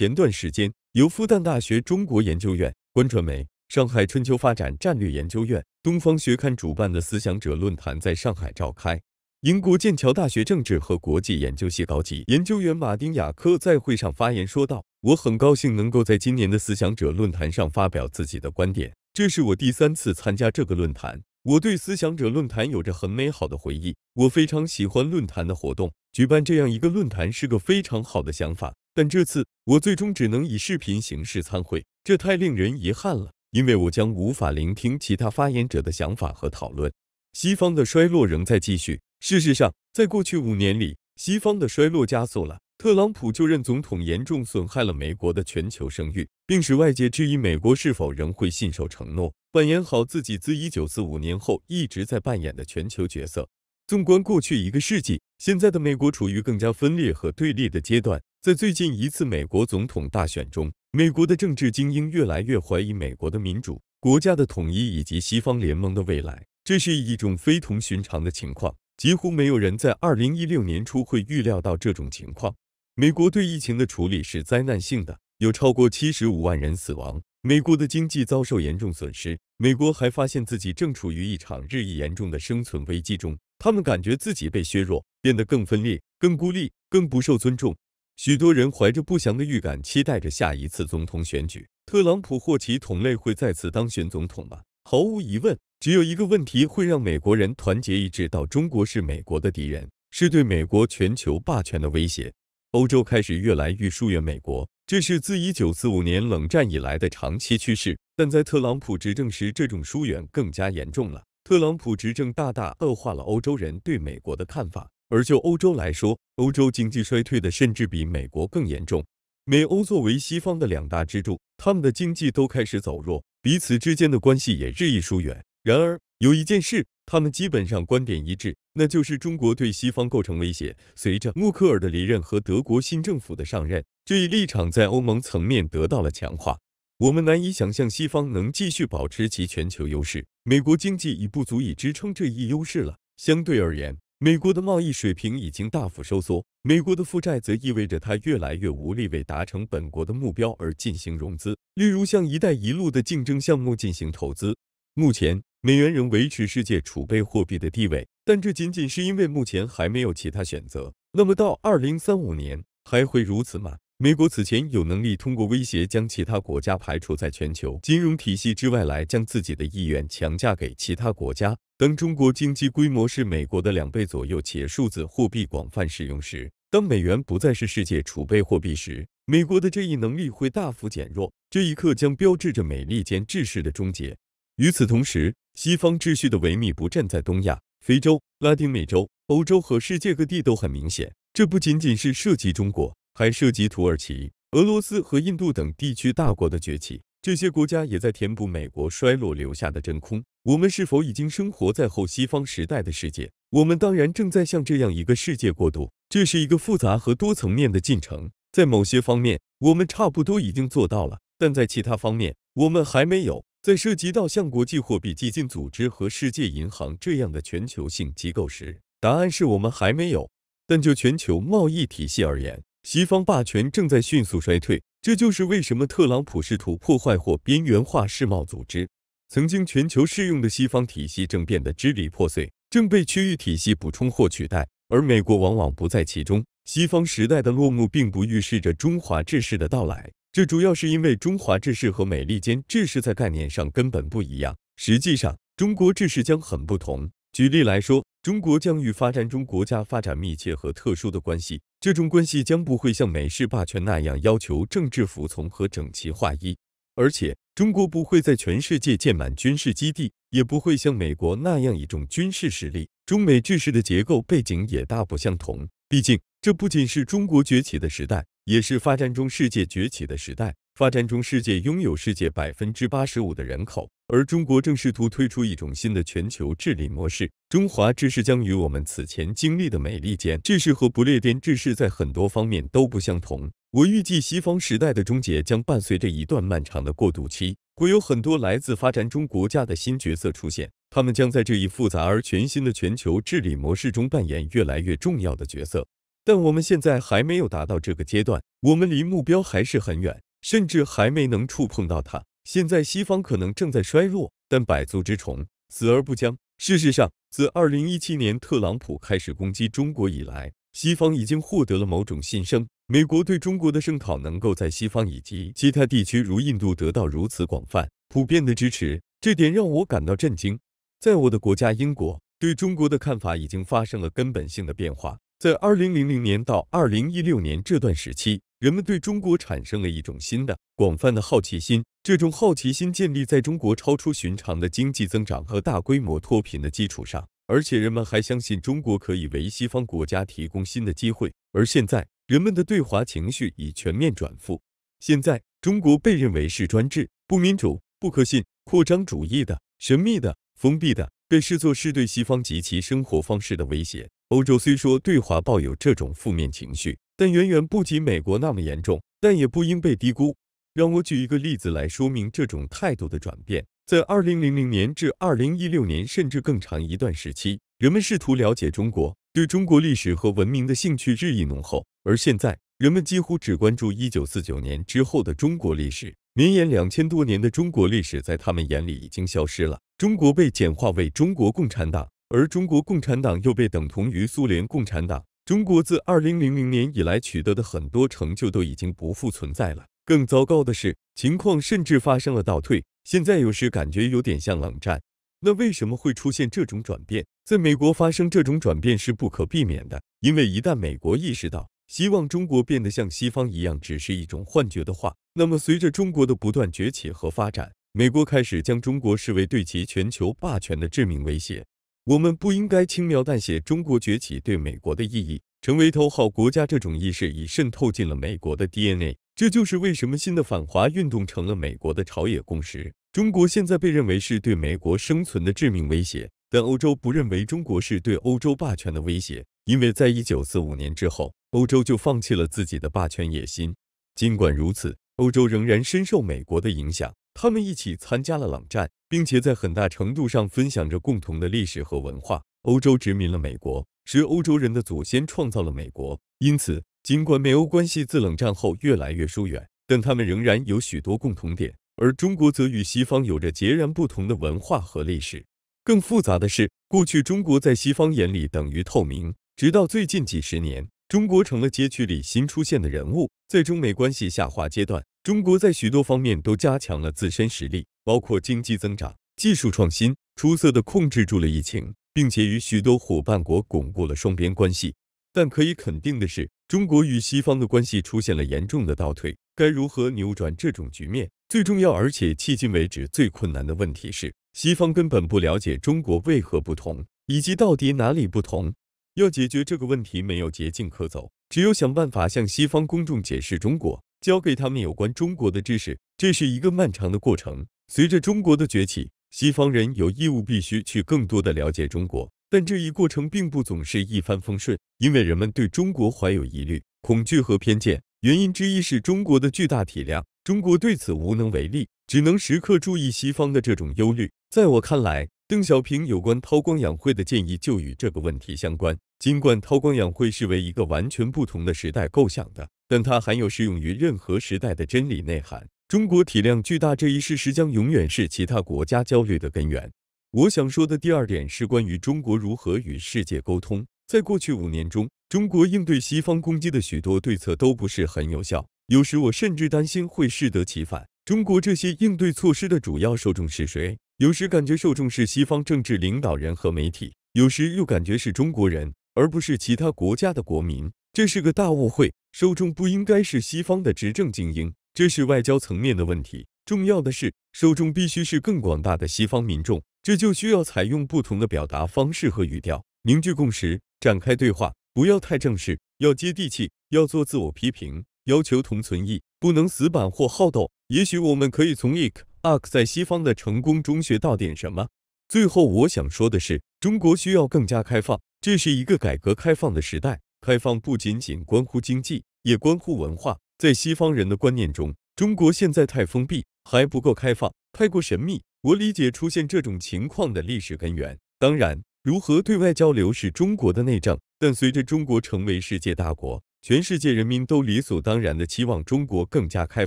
前段时间，由复旦大学中国研究院、观传媒、上海春秋发展战略研究院、东方学刊主办的思想者论坛在上海召开。英国剑桥大学政治和国际研究系高级研究员马丁·雅科在会上发言说道：“我很高兴能够在今年的思想者论坛上发表自己的观点，这是我第三次参加这个论坛。我对思想者论坛有着很美好的回忆，我非常喜欢论坛的活动。举办这样一个论坛是个非常好的想法。”但这次我最终只能以视频形式参会，这太令人遗憾了，因为我将无法聆听其他发言者的想法和讨论。西方的衰落仍在继续，事实上，在过去五年里，西方的衰落加速了。特朗普就任总统严重损害了美国的全球声誉，并使外界质疑美国是否仍会信守承诺，扮演好自己自一九四五年后一直在扮演的全球角色。纵观过去一个世纪，现在的美国处于更加分裂和对立的阶段。在最近一次美国总统大选中，美国的政治精英越来越怀疑美国的民主、国家的统一以及西方联盟的未来。这是一种非同寻常的情况，几乎没有人在二零一六年初会预料到这种情况。美国对疫情的处理是灾难性的，有超过七十五万人死亡，美国的经济遭受严重损失。美国还发现自己正处于一场日益严重的生存危机中，他们感觉自己被削弱，变得更分裂、更孤立、更不受尊重。许多人怀着不祥的预感，期待着下一次总统选举。特朗普或其同类会再次当选总统吗？毫无疑问，只有一个问题会让美国人团结一致：到中国是美国的敌人，是对美国全球霸权的威胁。欧洲开始越来越疏远美国，这是自1945年冷战以来的长期趋势。但在特朗普执政时，这种疏远更加严重了。特朗普执政大大恶化了欧洲人对美国的看法。而就欧洲来说，欧洲经济衰退的甚至比美国更严重。美欧作为西方的两大支柱，他们的经济都开始走弱，彼此之间的关系也日益疏远。然而，有一件事他们基本上观点一致，那就是中国对西方构成威胁。随着默克尔的离任和德国新政府的上任，这一立场在欧盟层面得到了强化。我们难以想象西方能继续保持其全球优势，美国经济已不足以支撑这一优势了。相对而言。美国的贸易水平已经大幅收缩，美国的负债则意味着它越来越无力为达成本国的目标而进行融资，例如向“一带一路”的竞争项目进行投资。目前，美元仍维持世界储备货币的地位，但这仅仅是因为目前还没有其他选择。那么，到2035年还会如此吗？美国此前有能力通过威胁将其他国家排除在全球金融体系之外，来将自己的意愿强加给其他国家。当中国经济规模是美国的两倍左右，且数字货币广泛使用时，当美元不再是世界储备货币时，美国的这一能力会大幅减弱。这一刻将标志着美利坚秩序的终结。与此同时，西方秩序的维密不振在东亚、非洲、拉丁美洲、欧洲和世界各地都很明显。这不仅仅是涉及中国。还涉及土耳其、俄罗斯和印度等地区大国的崛起，这些国家也在填补美国衰落留下的真空。我们是否已经生活在后西方时代的世界？我们当然正在向这样一个世界过渡，这是一个复杂和多层面的进程。在某些方面，我们差不多已经做到了，但在其他方面，我们还没有。在涉及到像国际货币基金组织和世界银行这样的全球性机构时，答案是我们还没有。但就全球贸易体系而言，西方霸权正在迅速衰退，这就是为什么特朗普试图破坏或边缘化世贸组织。曾经全球适用的西方体系正变得支离破碎，正被区域体系补充或取代，而美国往往不在其中。西方时代的落幕并不预示着中华制式的到来，这主要是因为中华制式和美利坚制式在概念上根本不一样。实际上，中国制式将很不同。举例来说，中国将与发展中国家发展密切和特殊的关系，这种关系将不会像美式霸权那样要求政治服从和整齐划一，而且中国不会在全世界建满军事基地，也不会像美国那样一种军事实力。中美局势的结构背景也大不相同，毕竟。这不仅是中国崛起的时代，也是发展中世界崛起的时代。发展中世界拥有世界百分之八十五的人口，而中国正试图推出一种新的全球治理模式。中华治世将与我们此前经历的美利坚治世和不列颠治世在很多方面都不相同。我预计西方时代的终结将伴随着一段漫长的过渡期，会有很多来自发展中国家的新角色出现，他们将在这一复杂而全新的全球治理模式中扮演越来越重要的角色。但我们现在还没有达到这个阶段，我们离目标还是很远，甚至还没能触碰到它。现在西方可能正在衰弱，但百足之虫，死而不僵。事实上，自2017年特朗普开始攻击中国以来，西方已经获得了某种新生。美国对中国的声讨能够在西方以及其他地区如印度得到如此广泛、普遍的支持，这点让我感到震惊。在我的国家英国，对中国的看法已经发生了根本性的变化。在二零零零年到二零一六年这段时期，人们对中国产生了一种新的、广泛的好奇心。这种好奇心建立在中国超出寻常的经济增长和大规模脱贫的基础上，而且人们还相信中国可以为西方国家提供新的机会。而现在，人们的对华情绪已全面转负。现在，中国被认为是专制、不民主、不可信、扩张主义的、神秘的、封闭的，被视作是对西方及其生活方式的威胁。欧洲虽说对华抱有这种负面情绪，但远远不及美国那么严重，但也不应被低估。让我举一个例子来说明这种态度的转变：在二零零零年至二零一六年，甚至更长一段时期，人们试图了解中国，对中国历史和文明的兴趣日益浓厚。而现在，人们几乎只关注一九四九年之后的中国历史，绵延两千多年的中国历史在他们眼里已经消失了。中国被简化为中国共产党。而中国共产党又被等同于苏联共产党，中国自二零零零年以来取得的很多成就都已经不复存在了。更糟糕的是，情况甚至发生了倒退。现在有时感觉有点像冷战。那为什么会出现这种转变？在美国发生这种转变是不可避免的，因为一旦美国意识到希望中国变得像西方一样只是一种幻觉的话，那么随着中国的不断崛起和发展，美国开始将中国视为对其全球霸权的致命威胁。我们不应该轻描淡写中国崛起对美国的意义。成为头号国家这种意识已渗透进了美国的 DNA。这就是为什么新的反华运动成了美国的朝野共识。中国现在被认为是对美国生存的致命威胁，但欧洲不认为中国是对欧洲霸权的威胁，因为在一九四五年之后，欧洲就放弃了自己的霸权野心。尽管如此，欧洲仍然深受美国的影响。他们一起参加了冷战，并且在很大程度上分享着共同的历史和文化。欧洲殖民了美国，是欧洲人的祖先创造了美国。因此，尽管美欧关系自冷战后越来越疏远，但他们仍然有许多共同点。而中国则与西方有着截然不同的文化和历史。更复杂的是，过去中国在西方眼里等于透明，直到最近几十年，中国成了街区里新出现的人物。在中美关系下滑阶段。中国在许多方面都加强了自身实力，包括经济增长、技术创新、出色的控制住了疫情，并且与许多伙伴国巩固了双边关系。但可以肯定的是，中国与西方的关系出现了严重的倒退。该如何扭转这种局面？最重要而且迄今为止最困难的问题是，西方根本不了解中国为何不同，以及到底哪里不同。要解决这个问题，没有捷径可走，只有想办法向西方公众解释中国。教给他们有关中国的知识，这是一个漫长的过程。随着中国的崛起，西方人有义务必须去更多的了解中国，但这一过程并不总是一帆风顺，因为人们对中国怀有疑虑、恐惧和偏见。原因之一是中国的巨大体量，中国对此无能为力，只能时刻注意西方的这种忧虑。在我看来，邓小平有关韬光养晦的建议就与这个问题相关。尽管韬光养晦是为一个完全不同的时代构想的，但它含有适用于任何时代的真理内涵。中国体量巨大这一事实将永远是其他国家焦虑的根源。我想说的第二点是关于中国如何与世界沟通。在过去五年中，中国应对西方攻击的许多对策都不是很有效，有时我甚至担心会适得其反。中国这些应对措施的主要受众是谁？有时感觉受众是西方政治领导人和媒体，有时又感觉是中国人，而不是其他国家的国民。这是个大误会。受众不应该是西方的执政精英，这是外交层面的问题。重要的是，受众必须是更广大的西方民众。这就需要采用不同的表达方式和语调，凝聚共识，展开对话。不要太正式，要接地气，要做自我批评，要求同存异，不能死板或好斗。也许我们可以从一个。阿克在西方的成功中学到点什么？最后，我想说的是，中国需要更加开放，这是一个改革开放的时代。开放不仅仅关乎经济，也关乎文化。在西方人的观念中，中国现在太封闭，还不够开放，太过神秘。我理解出现这种情况的历史根源。当然，如何对外交流是中国的内政，但随着中国成为世界大国。全世界人民都理所当然的期望中国更加开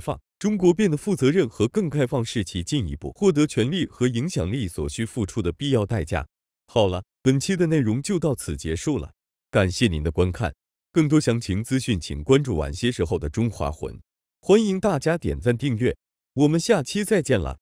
放，中国变得负责任和更开放是其进一步获得权力和影响力所需付出的必要代价。好了，本期的内容就到此结束了，感谢您的观看。更多详情资讯，请关注晚些时候的《中华魂》，欢迎大家点赞订阅。我们下期再见了。